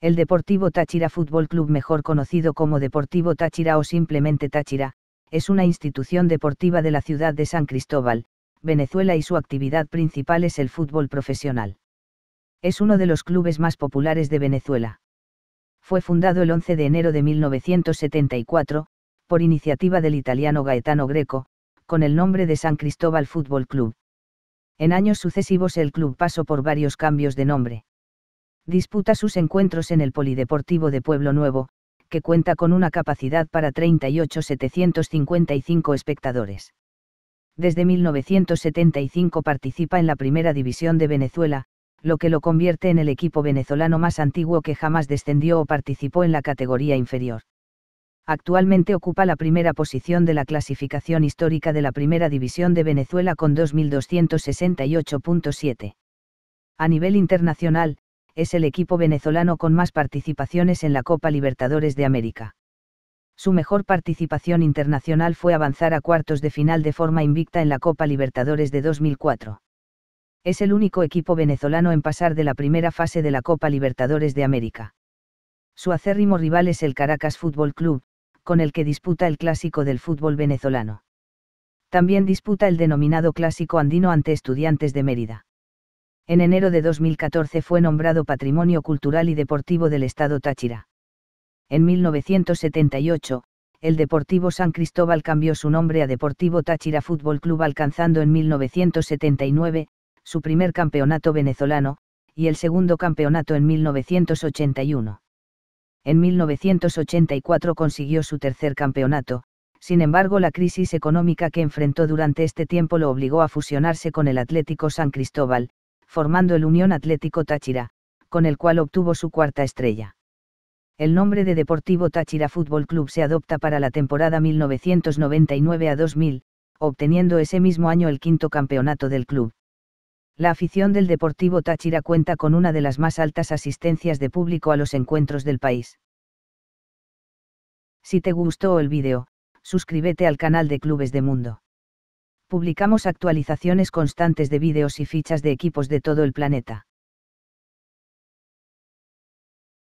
El Deportivo Táchira Fútbol Club, mejor conocido como Deportivo Táchira o simplemente Táchira, es una institución deportiva de la ciudad de San Cristóbal, Venezuela y su actividad principal es el fútbol profesional es uno de los clubes más populares de Venezuela. Fue fundado el 11 de enero de 1974, por iniciativa del italiano Gaetano Greco, con el nombre de San Cristóbal Fútbol Club. En años sucesivos el club pasó por varios cambios de nombre. Disputa sus encuentros en el Polideportivo de Pueblo Nuevo, que cuenta con una capacidad para 38.755 espectadores. Desde 1975 participa en la Primera División de Venezuela, lo que lo convierte en el equipo venezolano más antiguo que jamás descendió o participó en la categoría inferior. Actualmente ocupa la primera posición de la clasificación histórica de la Primera División de Venezuela con 2.268.7. A nivel internacional, es el equipo venezolano con más participaciones en la Copa Libertadores de América. Su mejor participación internacional fue avanzar a cuartos de final de forma invicta en la Copa Libertadores de 2004 es el único equipo venezolano en pasar de la primera fase de la Copa Libertadores de América. Su acérrimo rival es el Caracas Fútbol Club, con el que disputa el clásico del fútbol venezolano. También disputa el denominado clásico andino ante estudiantes de Mérida. En enero de 2014 fue nombrado Patrimonio Cultural y Deportivo del Estado Táchira. En 1978, el Deportivo San Cristóbal cambió su nombre a Deportivo Táchira Fútbol Club alcanzando en 1979, su primer campeonato venezolano, y el segundo campeonato en 1981. En 1984 consiguió su tercer campeonato, sin embargo la crisis económica que enfrentó durante este tiempo lo obligó a fusionarse con el Atlético San Cristóbal, formando el Unión Atlético Táchira, con el cual obtuvo su cuarta estrella. El nombre de Deportivo Táchira Fútbol Club se adopta para la temporada 1999 a 2000, obteniendo ese mismo año el quinto campeonato del club. La afición del Deportivo Táchira cuenta con una de las más altas asistencias de público a los encuentros del país. Si te gustó el vídeo, suscríbete al canal de Clubes de Mundo. Publicamos actualizaciones constantes de vídeos y fichas de equipos de todo el planeta.